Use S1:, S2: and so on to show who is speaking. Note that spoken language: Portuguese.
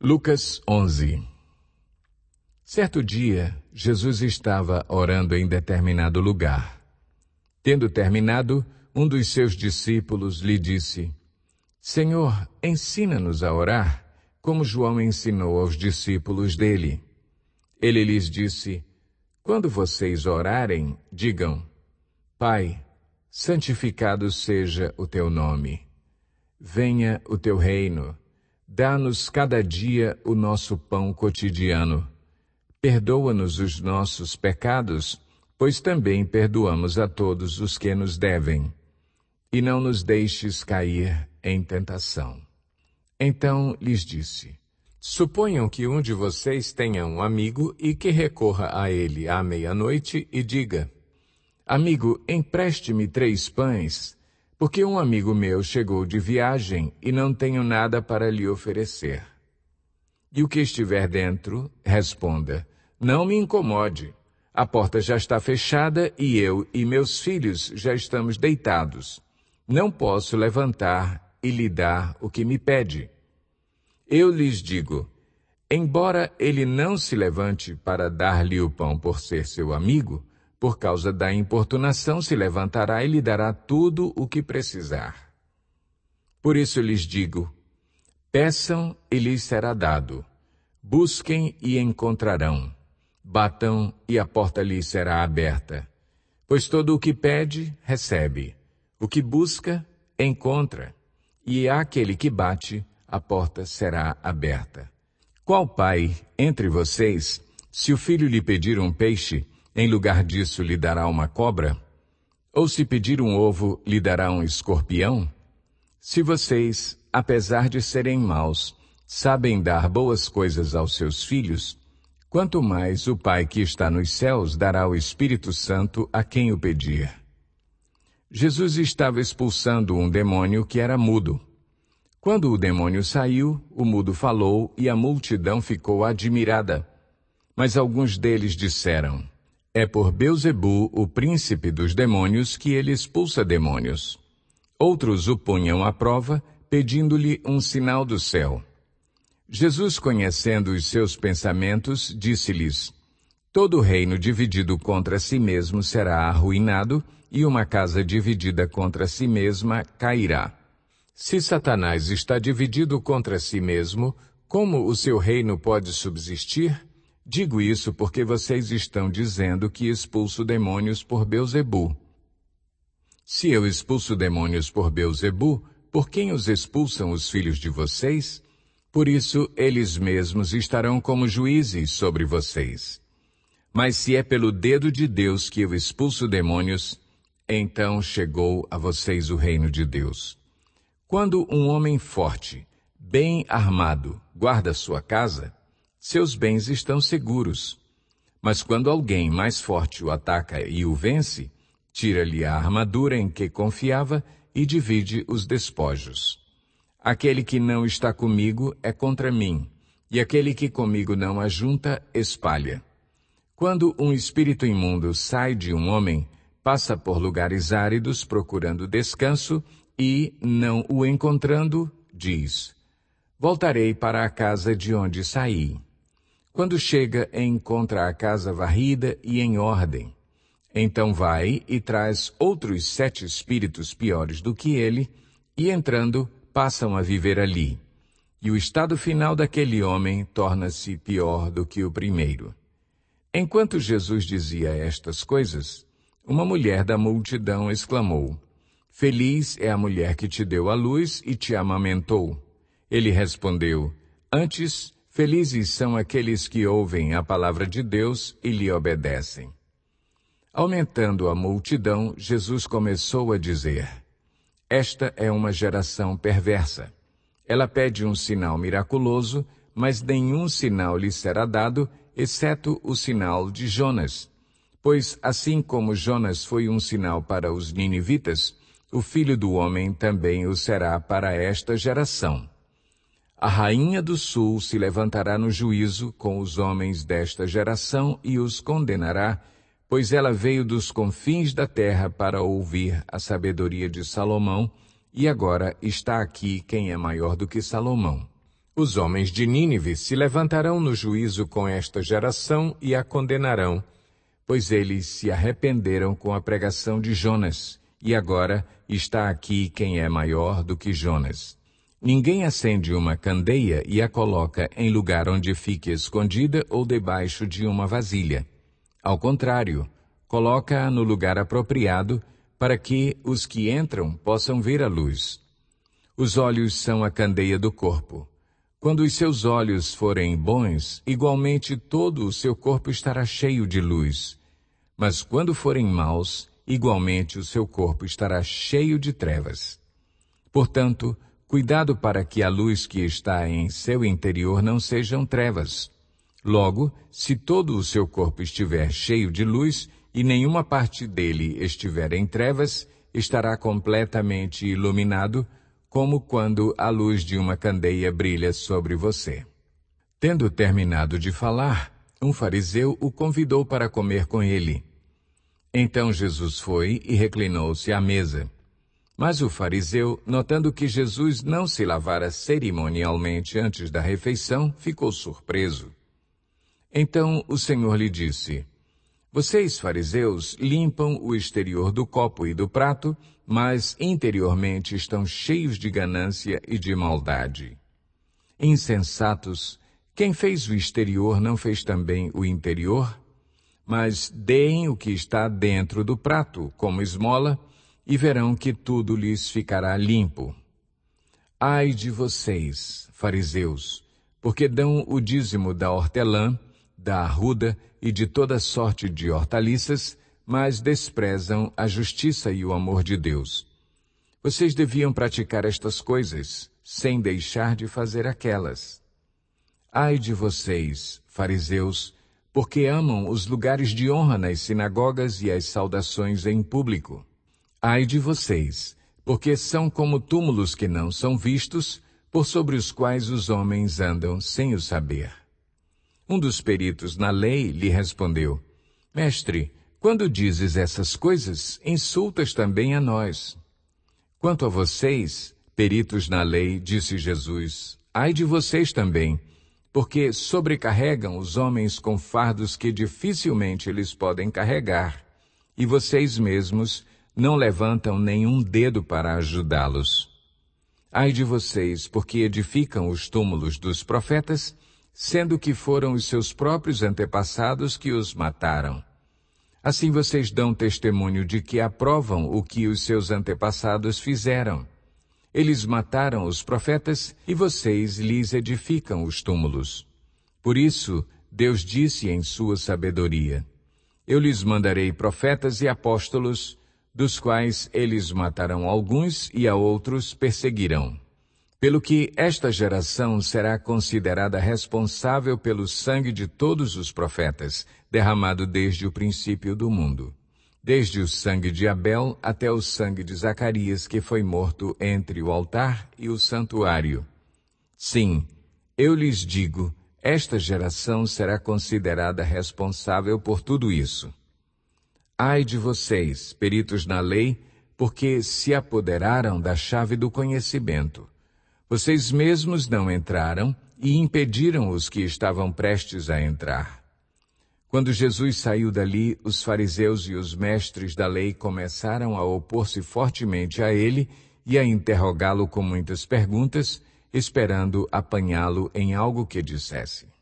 S1: Lucas 11 Certo dia, Jesus estava orando em determinado lugar. Tendo terminado, um dos seus discípulos lhe disse: Senhor, ensina-nos a orar, como João ensinou aos discípulos dele. Ele lhes disse: Quando vocês orarem, digam: Pai, santificado seja o teu nome. Venha o teu reino. Dá-nos cada dia o nosso pão cotidiano. Perdoa-nos os nossos pecados, pois também perdoamos a todos os que nos devem. E não nos deixes cair em tentação. Então lhes disse: Suponham que um de vocês tenha um amigo e que recorra a ele à meia-noite e diga: Amigo, empreste-me três pães porque um amigo meu chegou de viagem e não tenho nada para lhe oferecer. E o que estiver dentro, responda: Não me incomode. A porta já está fechada e eu e meus filhos já estamos deitados. Não posso levantar e lhe dar o que me pede. Eu lhes digo: embora ele não se levante para dar-lhe o pão por ser seu amigo, por causa da importunação se levantará e lhe dará tudo o que precisar. Por isso lhes digo: peçam e lhes será dado, busquem e encontrarão, batam e a porta lhes será aberta. Pois todo o que pede, recebe, o que busca, encontra, e àquele que bate, a porta será aberta. Qual pai, entre vocês, se o filho lhe pedir um peixe, em lugar disso, lhe dará uma cobra? Ou se pedir um ovo, lhe dará um escorpião? Se vocês, apesar de serem maus, sabem dar boas coisas aos seus filhos, quanto mais o Pai que está nos céus dará o Espírito Santo a quem o pedir. Jesus estava expulsando um demônio que era mudo. Quando o demônio saiu, o mudo falou e a multidão ficou admirada. Mas alguns deles disseram: é por Beuzebu, o príncipe dos demônios, que ele expulsa demônios. Outros o punham à prova, pedindo-lhe um sinal do céu. Jesus, conhecendo os seus pensamentos, disse-lhes: Todo reino dividido contra si mesmo será arruinado, e uma casa dividida contra si mesma cairá. Se Satanás está dividido contra si mesmo, como o seu reino pode subsistir? Digo isso porque vocês estão dizendo que expulso demônios por Beuzebu. Se eu expulso demônios por Beuzebu, por quem os expulsam os filhos de vocês? Por isso, eles mesmos estarão como juízes sobre vocês. Mas se é pelo dedo de Deus que eu expulso demônios, então chegou a vocês o reino de Deus. Quando um homem forte, bem armado, guarda sua casa, seus bens estão seguros. Mas quando alguém mais forte o ataca e o vence, tira-lhe a armadura em que confiava e divide os despojos. Aquele que não está comigo é contra mim, e aquele que comigo não ajunta, espalha. Quando um espírito imundo sai de um homem, passa por lugares áridos procurando descanso e, não o encontrando, diz: Voltarei para a casa de onde saí. Quando chega, encontra a casa varrida e em ordem. Então vai e traz outros sete espíritos piores do que ele, e entrando, passam a viver ali. E o estado final daquele homem torna-se pior do que o primeiro. Enquanto Jesus dizia estas coisas, uma mulher da multidão exclamou: Feliz é a mulher que te deu a luz e te amamentou. Ele respondeu: Antes, Felizes são aqueles que ouvem a palavra de Deus e lhe obedecem. Aumentando a multidão, Jesus começou a dizer: Esta é uma geração perversa. Ela pede um sinal miraculoso, mas nenhum sinal lhe será dado, exceto o sinal de Jonas. Pois, assim como Jonas foi um sinal para os ninivitas, o filho do homem também o será para esta geração. A rainha do sul se levantará no juízo com os homens desta geração e os condenará, pois ela veio dos confins da terra para ouvir a sabedoria de Salomão, e agora está aqui quem é maior do que Salomão. Os homens de Nínive se levantarão no juízo com esta geração e a condenarão, pois eles se arrependeram com a pregação de Jonas, e agora está aqui quem é maior do que Jonas. Ninguém acende uma candeia e a coloca em lugar onde fique escondida ou debaixo de uma vasilha. Ao contrário, coloca-a no lugar apropriado para que os que entram possam ver a luz. Os olhos são a candeia do corpo. Quando os seus olhos forem bons, igualmente todo o seu corpo estará cheio de luz. Mas quando forem maus, igualmente o seu corpo estará cheio de trevas. Portanto, Cuidado para que a luz que está em seu interior não sejam trevas. Logo, se todo o seu corpo estiver cheio de luz e nenhuma parte dele estiver em trevas, estará completamente iluminado, como quando a luz de uma candeia brilha sobre você. Tendo terminado de falar, um fariseu o convidou para comer com ele. Então Jesus foi e reclinou-se à mesa. Mas o fariseu, notando que Jesus não se lavara cerimonialmente antes da refeição, ficou surpreso. Então o Senhor lhe disse: Vocês, fariseus, limpam o exterior do copo e do prato, mas interiormente estão cheios de ganância e de maldade. Insensatos, quem fez o exterior não fez também o interior? Mas deem o que está dentro do prato, como esmola, e verão que tudo lhes ficará limpo. Ai de vocês, fariseus, porque dão o dízimo da hortelã, da arruda e de toda sorte de hortaliças, mas desprezam a justiça e o amor de Deus. Vocês deviam praticar estas coisas, sem deixar de fazer aquelas. Ai de vocês, fariseus, porque amam os lugares de honra nas sinagogas e as saudações em público. Ai de vocês, porque são como túmulos que não são vistos, por sobre os quais os homens andam sem o saber. Um dos peritos na lei lhe respondeu: Mestre, quando dizes essas coisas, insultas também a nós. Quanto a vocês, peritos na lei, disse Jesus, ai de vocês também, porque sobrecarregam os homens com fardos que dificilmente eles podem carregar, e vocês mesmos não levantam nenhum dedo para ajudá-los. Ai de vocês, porque edificam os túmulos dos profetas, sendo que foram os seus próprios antepassados que os mataram. Assim vocês dão testemunho de que aprovam o que os seus antepassados fizeram. Eles mataram os profetas e vocês lhes edificam os túmulos. Por isso, Deus disse em sua sabedoria: Eu lhes mandarei profetas e apóstolos, dos quais eles matarão alguns e a outros perseguirão. Pelo que esta geração será considerada responsável pelo sangue de todos os profetas, derramado desde o princípio do mundo, desde o sangue de Abel até o sangue de Zacarias, que foi morto entre o altar e o santuário. Sim, eu lhes digo, esta geração será considerada responsável por tudo isso. Ai de vocês, peritos na lei, porque se apoderaram da chave do conhecimento. Vocês mesmos não entraram e impediram os que estavam prestes a entrar. Quando Jesus saiu dali, os fariseus e os mestres da lei começaram a opor-se fortemente a ele e a interrogá-lo com muitas perguntas, esperando apanhá-lo em algo que dissesse.